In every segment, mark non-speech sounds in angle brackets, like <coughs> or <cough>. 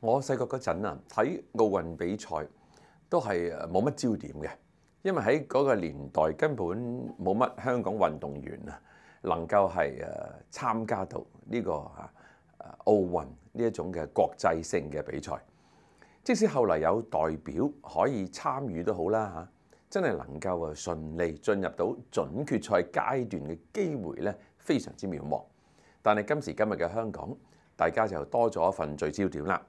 我細個嗰陣啊，睇奧運比賽都係冇乜焦點嘅，因為喺嗰個年代根本冇乜香港運動員啊，能夠係誒參加到呢個啊奧運呢一種嘅國際性嘅比賽。即使後嚟有代表可以參與都好啦嚇，真係能夠啊順利進入到準決賽階段嘅機會咧，非常之渺茫。但係今時今日嘅香港，大家就多咗一份聚焦點啦。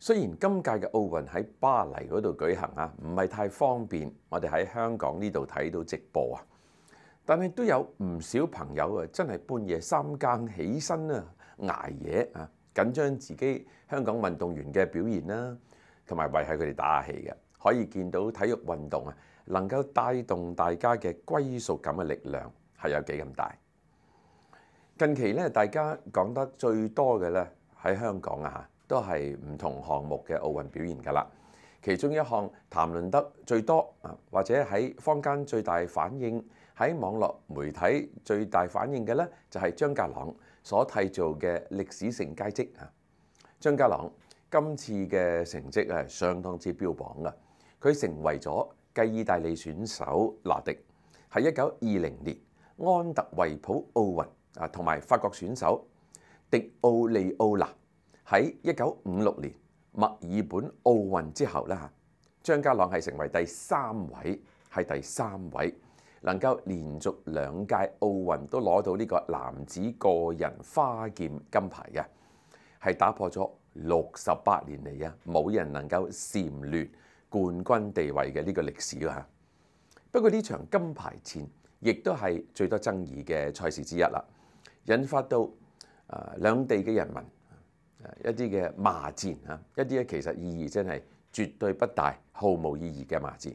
雖然今屆嘅奧運喺巴黎嗰度舉行啊，唔係太方便，我哋喺香港呢度睇到直播啊，但係都有唔少朋友啊，真係半夜三更起身啊，捱夜啊，緊張自己香港運動員嘅表現啦，同埋為喺佢哋打下氣嘅，可以見到體育運動啊，能夠帶動大家嘅歸屬感嘅力量係有幾咁大。近期咧，大家講得最多嘅咧喺香港啊。都係唔同項目嘅奧運表現㗎啦，其中一項談論得最多啊，或者喺坊間最大反應、喺網絡媒體最大反應嘅咧，就係張家朗所替做嘅歷史性佳績啊！張家朗今次嘅成績係相當之標榜噶，佢成為咗繼意大利選手拿迪喺一九二零年安特衛普奧運啊，同埋法國選手迪奧利奧拿。喺一九五六年墨爾本奧運之後咧，張家朗係成為第三位，係第三位能夠連續兩屆奧運都攞到呢個男子個人花劍金牌嘅，係打破咗六十八年嚟啊冇人能夠蟬聯冠軍地位嘅呢個歷史啊！不過呢場金牌戰亦都係最多爭議嘅賽事之一啦，引發到啊兩地嘅人民。一啲嘅罵戰啊，一啲咧其實意義真係絕對不大，毫無意義嘅罵戰。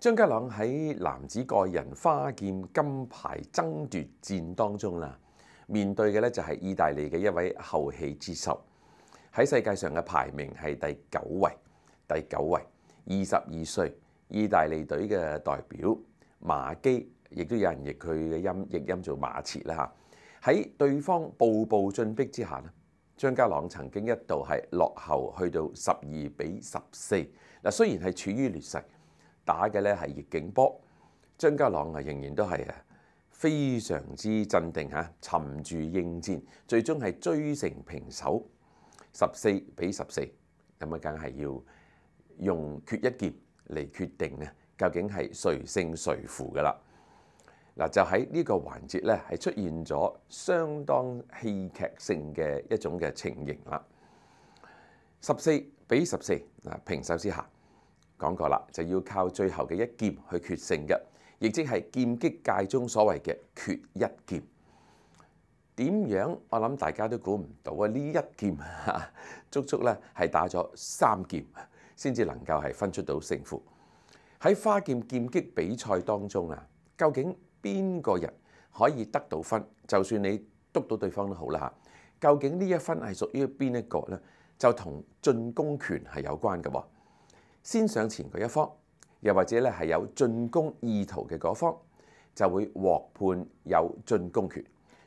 張家朗喺男子個人花劍金牌爭奪戰當中啦，面對嘅咧就係意大利嘅一位後起之秀。喺世界上嘅排名係第九位，第九位，二十二歲，意大利隊嘅代表馬基，亦都有人譯佢嘅音，譯音做馬切啦嚇。喺對方步步進逼之下咧，張家朗曾經一度係落後去到十二比十四。嗱，雖然係處於劣勢，打嘅咧係逆境波，張家朗啊仍然都係啊非常之鎮定嚇，沉住應戰，最終係追成平手。十四比十四，咁啊，梗系要用決一劍嚟決定啊，究竟係誰勝誰負噶啦？嗱，就喺呢個環節咧，係出現咗相當戲劇性嘅一種嘅情形啦。十四比十四嗱，平手之下，講過啦，就要靠最後嘅一劍去決勝嘅，亦即係劍擊界中所謂嘅決一劍。點樣？我諗大家都估唔到啊！呢一劍 <laughs> 足足咧係打咗三劍先至能夠係分出到勝負喺花劍劍擊比賽當中啊，究竟邊個人可以得到分？就算你督到對方都好啦嚇，究竟呢一分係屬於邊一個咧？就同進攻權係有關嘅。先上前嗰一方，又或者咧係有進攻意圖嘅嗰方，就會獲判有進攻權。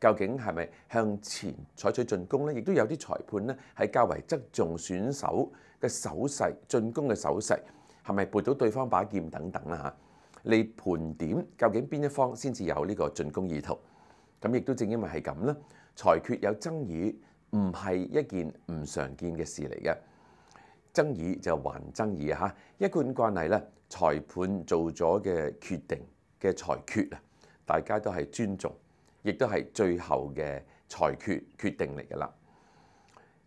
究竟係咪向前採取進攻呢？亦都有啲裁判呢係較為側重選手嘅手勢、進攻嘅手勢係咪撥到對方把劍等等啦嚇，嚟盤點究竟邊一方先至有呢個進攻意圖。咁亦都正因為係咁啦，裁決有爭議唔係一件唔常見嘅事嚟嘅。爭議就還爭議嚇，一貫慣例咧，裁判做咗嘅決定嘅裁決啊，大家都係尊重。亦都係最後嘅裁決決定嚟㗎啦。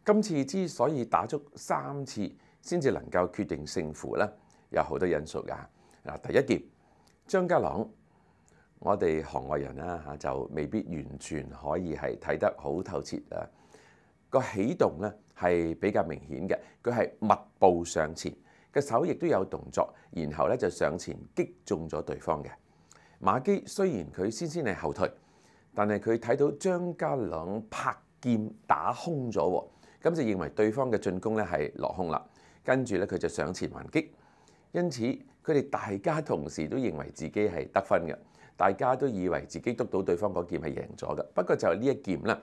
今次之所以打足三次先至能夠決定勝負咧，有好多因素㗎嗱。第一件張家朗，我哋行外人啦嚇就未必完全可以係睇得好透徹啊。個起動咧係比較明顯嘅，佢係密步上前嘅手亦都有動作，然後咧就上前擊中咗對方嘅馬基。雖然佢先先係後退。但係佢睇到張家朗拍劍打空咗喎，咁就認為對方嘅進攻咧係落空啦。跟住咧佢就上前還擊，因此佢哋大家同時都認為自己係得分嘅，大家都以為自己督到對方嗰劍係贏咗嘅。不過就呢一劍咧，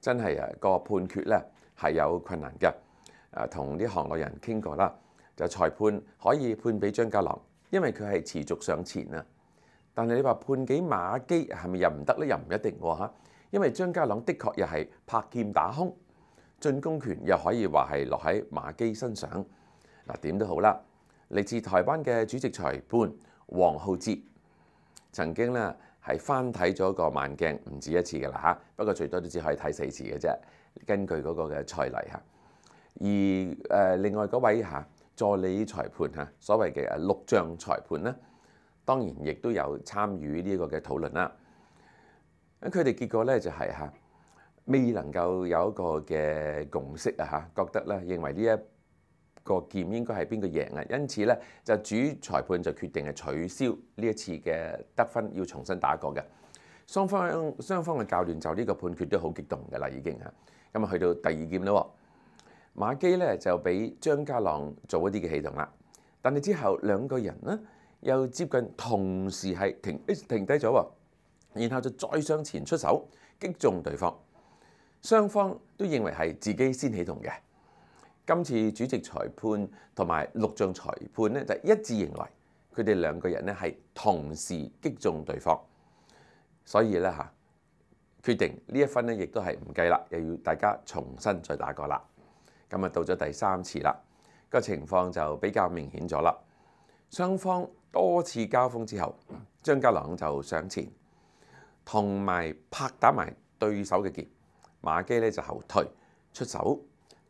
真係啊個判決咧係有困難嘅。誒同啲行內人傾過啦，就裁判可以判俾張家朗，因為佢係持續上前啊。但係你話判幾馬基係咪又唔得咧？又唔一定喎因為張家朗的確又係拍劍打空，進攻權又可以話係落喺馬基身上。嗱點都好啦，嚟自台灣嘅主席裁判黃浩哲，曾經咧係翻睇咗個慢鏡唔止一次㗎啦不過最多都只可以睇四次嘅啫，根據嗰個嘅賽例而另外嗰位助理裁判所謂嘅六將裁判咧。當然亦都有參與呢個嘅討論啦。咁佢哋結果咧就係嚇未能夠有一個嘅共識啊覺得咧認為呢一個劍應該係邊個贏啊，因此咧就主裁判就決定係取消呢一次嘅得分，要重新打過嘅。雙方雙方嘅教練就呢個判決都好激動嘅啦已經嚇。咁啊去到第二劍嘞，馬基咧就俾張家朗做一啲嘅起動啦。但係之後兩個人咧。又接近同時係停，停低咗喎，然後就再向前出手擊中對方，雙方都認為係自己先起動嘅。今次主席裁判同埋陸像裁判咧，就一致認為佢哋兩個人咧係同時擊中對方，所以咧嚇決定呢一分咧亦都係唔計啦，又要大家重新再打過啦。咁啊到咗第三次啦，個情況就比較明顯咗啦。雙方多次交鋒之後，張家朗就上前，同埋拍打埋對手嘅劍。馬基咧就後退出手，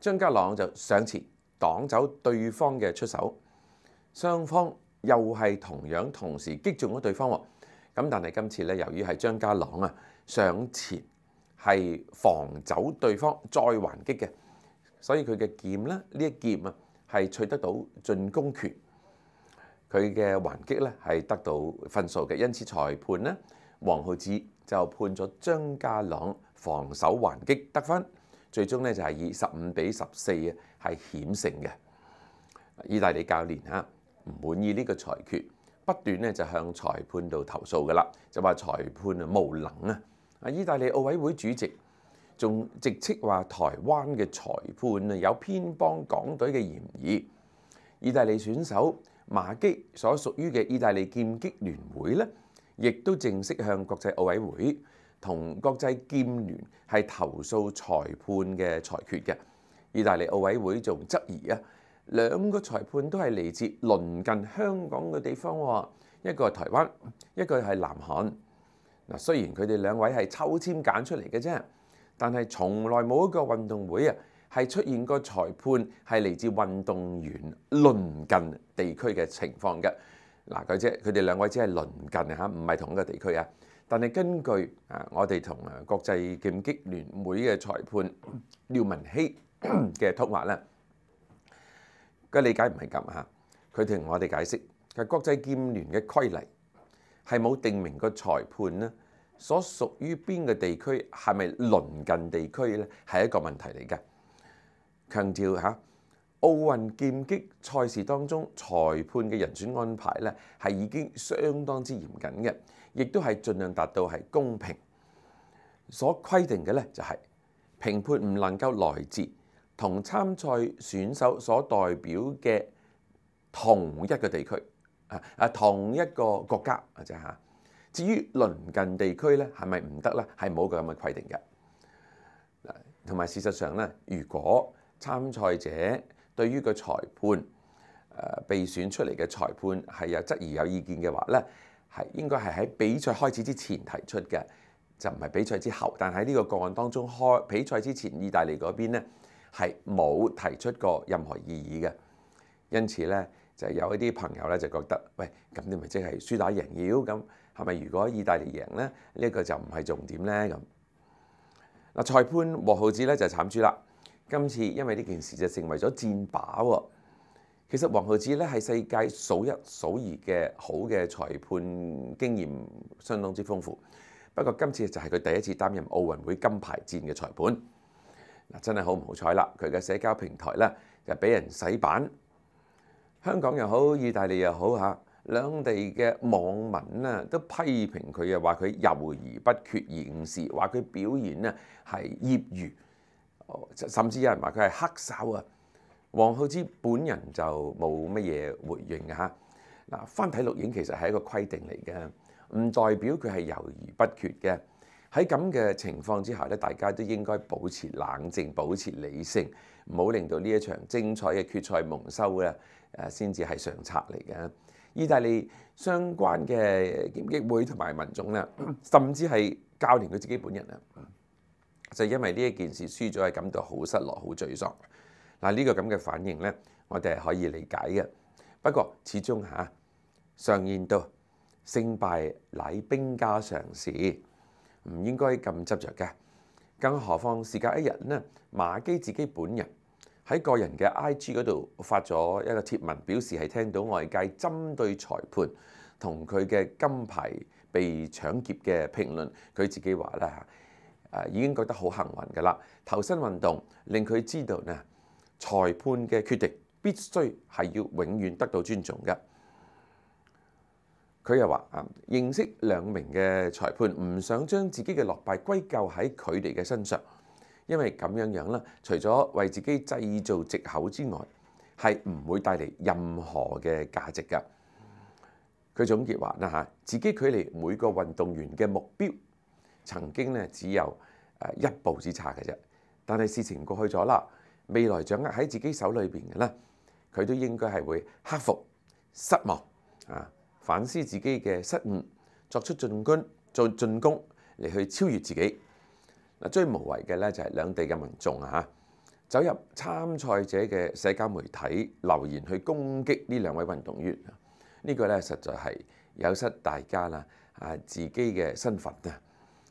張家朗就上前擋走對方嘅出手。雙方又係同樣同時擊中咗對方喎。咁但係今次咧，由於係張家朗啊上前係防走對方再還擊嘅，所以佢嘅劍咧呢一劍啊係取得到進攻權。佢嘅還擊咧係得到分數嘅，因此裁判咧黃浩志就判咗張家朗防守還擊得分，最終咧就係以十五比十四啊，係險勝嘅。意大利教練嚇唔滿意呢個裁決，不斷咧就向裁判度投訴噶啦，就話裁判啊無能啊！啊，意大利奧委會主席仲直斥話台灣嘅裁判啊有偏幫港隊嘅嫌疑，意大利選手。馬基所屬於嘅意大利劍擊聯會咧，亦都正式向國際奧委會同國際劍聯係投訴裁判嘅裁決嘅。意大利奧委會仲質疑啊，兩個裁判都係嚟自鄰近香港嘅地方，一個係台灣，一個係南韓。嗱，雖然佢哋兩位係抽籤揀出嚟嘅啫，但係從來冇一個運動會啊！係出現個裁判係嚟自運動員鄰近地區嘅情況嘅嗱，佢即佢哋兩位只係鄰近嚇，唔係同一個地區啊。但係根據啊，我哋同啊國際劍擊聯會嘅裁判廖文熙 <coughs> 嘅説話咧，個理解唔係咁嚇。佢同我哋解釋，佢國際劍聯嘅規例係冇定明個裁判咧所屬於邊個地區係咪鄰近地區咧，係一個問題嚟嘅。強調嚇，奧運劍擊賽事當中裁判嘅人選安排咧，係已經相當之嚴謹嘅，亦都係盡量達到係公平。所規定嘅咧就係評判唔能夠來自同參賽選手所代表嘅同一個地區啊啊同一個國家或者嚇。至於鄰近地區咧係咪唔得咧？係冇咁嘅規定嘅。同埋事實上咧，如果參賽者對於個裁判誒被選出嚟嘅裁判係有質疑有意見嘅話咧，係應該係喺比賽開始之前提出嘅，就唔係比賽之後。但喺呢個個案當中，開比賽之前，意大利嗰邊咧係冇提出過任何異議嘅，因此咧就有一啲朋友咧就覺得，喂，咁你咪即係輸打贏妖咁，係咪如果意大利贏咧，呢一個就唔係重點咧咁？嗱，裁判和浩子咧就慘豬啦。今次因為呢件事就成為咗戰靶喎。其實黃浩志咧係世界數一數二嘅好嘅裁判，經驗相當之豐富。不過今次就係佢第一次擔任奧運會金牌戰嘅裁判。真係好唔好彩啦！佢嘅社交平台咧就俾人洗版，香港又好，意大利又好嚇，兩地嘅網民咧都批評佢，又話佢猶而不決而誤事，話佢表現咧係業餘。甚至有人話佢係黑手啊！黃浩之本人就冇乜嘢回應嘅嚇。嗱，翻睇錄影其實係一個規定嚟嘅，唔代表佢係猶豫不決嘅。喺咁嘅情況之下咧，大家都應該保持冷靜，保持理性，唔好令到呢一場精彩嘅決賽蒙羞咧。誒，先至係上策嚟嘅。意大利相關嘅劍擊會同埋民眾啦，甚至係教練佢自己本人啊。就因為呢一件事輸咗，係感到好失落、好沮喪。嗱，呢個咁嘅反應咧，我哋係可以理解嘅。不過始終嚇，上言到勝敗乃兵家常事，唔應該咁執着嘅。更何況事隔一日咧，馬基自己本人喺個人嘅 IG 嗰度發咗一個貼文，表示係聽到外界針對裁判同佢嘅金牌被搶劫嘅評論，佢自己話啦嚇。誒已經覺得好幸運㗎啦，投身運動令佢知道呢，裁判嘅決定必須係要永遠得到尊重嘅。佢又話啊，認識兩名嘅裁判，唔想將自己嘅落敗歸咎喺佢哋嘅身上，因為咁樣樣啦，除咗為自己製造藉口之外，係唔會帶嚟任何嘅價值㗎。佢總結話啦嚇，自己距離每個運動員嘅目標。曾經咧只有誒一步之差嘅啫，但係事情過去咗啦。未來掌握喺自己手裏邊嘅咧，佢都應該係會克服失望啊，反思自己嘅失誤，作出進軍再進攻嚟去超越自己嗱。最無謂嘅咧就係兩地嘅民眾啊，走入參賽者嘅社交媒體留言去攻擊呢兩位運動員，呢個咧實在係有失大家啦啊自己嘅身份啊。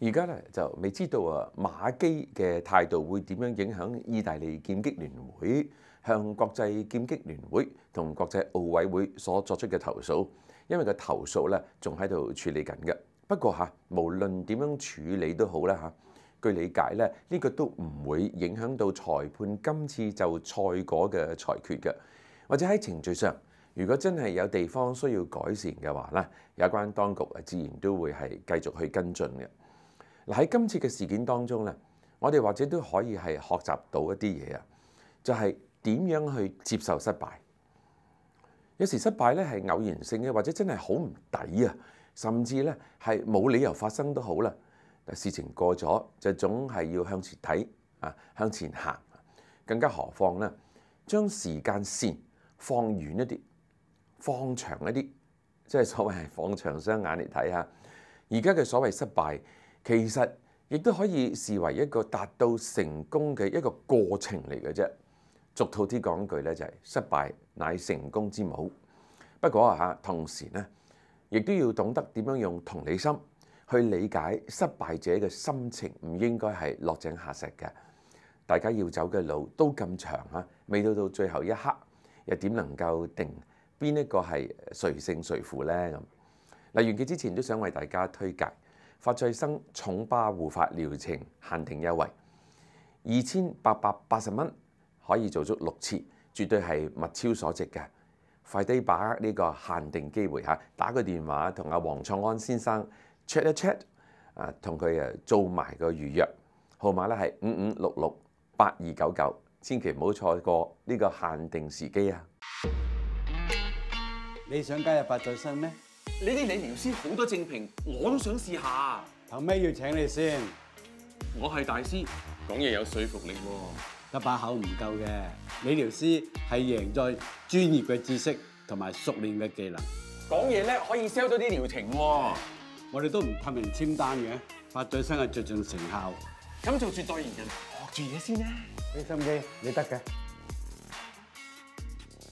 而家咧就未知道啊，馬基嘅態度會點樣影響意大利劍擊聯會向國際劍擊聯會同國際奧委會所作出嘅投訴，因為個投訴咧仲喺度處理緊嘅。不過嚇，無論點樣處理都好啦嚇，據理解咧，呢個都唔會影響到裁判今次就賽果嘅裁決嘅，或者喺程序上，如果真係有地方需要改善嘅話咧，有關當局啊自然都會係繼續去跟進嘅。嗱喺今次嘅事件當中咧，我哋或者都可以係學習到一啲嘢啊！就係點樣去接受失敗？有時失敗咧係偶然性嘅，或者真係好唔抵啊，甚至咧係冇理由發生都好啦。但事情過咗就總係要向前睇啊，向前行。更加何況咧，將時間線放遠一啲，放長一啲，即係所謂係放長雙眼嚟睇下而家嘅所謂失敗。其實亦都可以視為一個達到成功嘅一個過程嚟嘅啫。俗套啲講句咧，就係失敗乃成功之母。不過啊同時呢，亦都要懂得點樣用同理心去理解失敗者嘅心情，唔應該係落井下石嘅。大家要走嘅路都咁長啊，未到到最後一刻，又點能夠定邊一個係誰勝誰負呢？咁嗱，完結之前都想為大家推介。法聚生重巴護法療程限定優惠，二千八百八十蚊可以做足六次，絕對係物超所值嘅。快啲把握呢個限定機會吓，打個電話同阿黃創安先生 c h e c k 一 c h c k 啊，同佢诶做埋個預約號碼咧係五五六六八二九九，千祈唔好錯過呢個限定時機啊！你想加入法聚生咩？呢啲理疗师好多正评，我都想试下。凭咩要请你先？我系大师，讲嘢有说服力，得把口唔够嘅。理疗师系赢在专业嘅知识同埋熟练嘅技能。讲嘢咧可以 sell 到啲疗程。我哋都唔透明签单嘅，发最新嘅着重成效。咁做住代言人，学住嘢先啦。你心机，你得嘅。